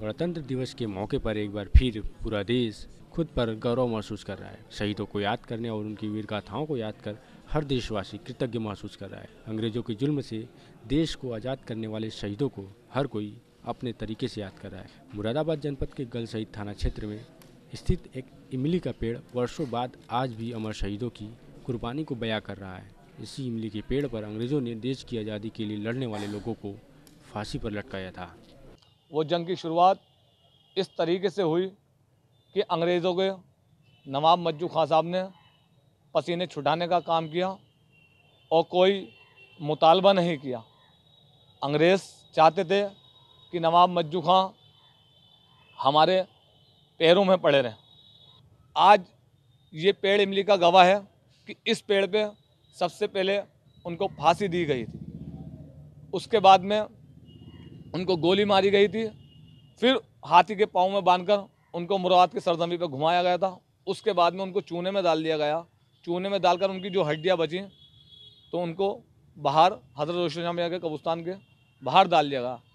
गणतंत्र दिवस के मौके पर एक बार फिर पूरा देश खुद पर गौरव महसूस कर रहा है शहीदों को याद करने और उनकी वीर गाथाओं को याद कर हर देशवासी कृतज्ञ महसूस कर रहा है अंग्रेजों के जुल्म से देश को आज़ाद करने वाले शहीदों को हर कोई अपने तरीके से याद कर रहा है मुरादाबाद जनपद के गल शहीद थाना क्षेत्र में स्थित एक इमली का पेड़ वर्षों बाद आज भी अमर शहीदों की कुर्बानी को बया कर रहा है इसी इमली के पेड़ पर अंग्रेज़ों ने देश की आज़ादी के लिए लड़ने वाले लोगों को फांसी पर लटकाया था वो जंग की शुरुआत इस तरीके से हुई कि अंग्रेज़ों के नवाब मज्जू खां साहब ने पसीने छुटाने का काम किया और कोई मुतालबा नहीं किया अंग्रेज़ चाहते थे कि नवाब मज्जू खां हमारे पैरों में पड़े रहें आज ये पेड़ इमली का गवाह है कि इस पेड़ पे सबसे पहले उनको फांसी दी गई थी उसके बाद में उनको गोली मारी गई थी फिर हाथी के पाँव में बांधकर उनको मुराद की सरजमी पर घुमाया गया था उसके बाद में उनको चूने में डाल दिया गया चूने में डालकर उनकी जो हड्डियाँ बची तो उनको बाहर हजरत रोशन के कब्रस्तान के बाहर डाल दिया गया